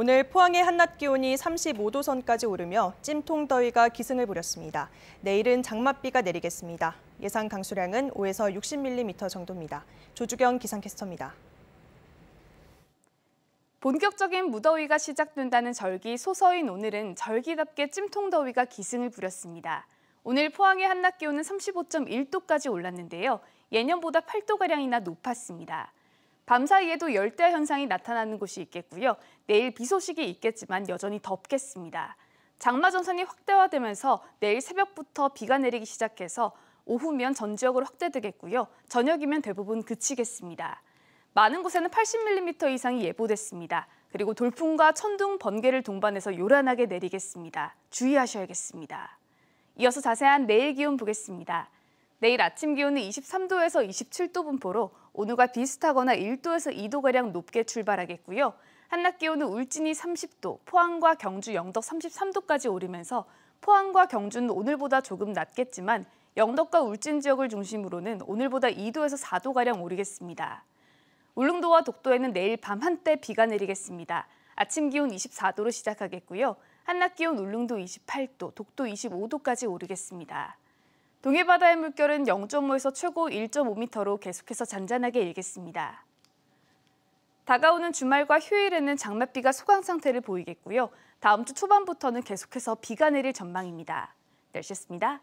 오늘 포항의 한낮 기온이 35도 선까지 오르며 찜통더위가 기승을 부렸습니다. 내일은 장맛비가 내리겠습니다. 예상 강수량은 5에서 60mm 정도입니다. 조주경 기상캐스터입니다. 본격적인 무더위가 시작된다는 절기 소서인 오늘은 절기답게 찜통더위가 기승을 부렸습니다. 오늘 포항의 한낮 기온은 35.1도까지 올랐는데요. 예년보다 8도가량이나 높았습니다. 밤사이에도 열대야 현상이 나타나는 곳이 있겠고요. 내일 비 소식이 있겠지만 여전히 덥겠습니다. 장마 전선이 확대화되면서 내일 새벽부터 비가 내리기 시작해서 오후면 전 지역으로 확대되겠고요. 저녁이면 대부분 그치겠습니다. 많은 곳에는 80mm 이상이 예보됐습니다. 그리고 돌풍과 천둥, 번개를 동반해서 요란하게 내리겠습니다. 주의하셔야겠습니다. 이어서 자세한 내일 기온 보겠습니다. 내일 아침 기온은 23도에서 27도 분포로 오늘과 비슷하거나 1도에서 2도가량 높게 출발하겠고요. 한낮 기온은 울진이 30도, 포항과 경주 영덕 33도까지 오르면서 포항과 경주는 오늘보다 조금 낮겠지만 영덕과 울진 지역을 중심으로는 오늘보다 2도에서 4도가량 오르겠습니다. 울릉도와 독도에는 내일 밤 한때 비가 내리겠습니다. 아침 기온 24도로 시작하겠고요. 한낮 기온 울릉도 28도, 독도 25도까지 오르겠습니다. 동해바다의 물결은 0.5에서 최고 1.5m로 계속해서 잔잔하게 일겠습니다. 다가오는 주말과 휴일에는 장맛비가 소강 상태를 보이겠고요. 다음 주 초반부터는 계속해서 비가 내릴 전망입니다. 날씨였습니다.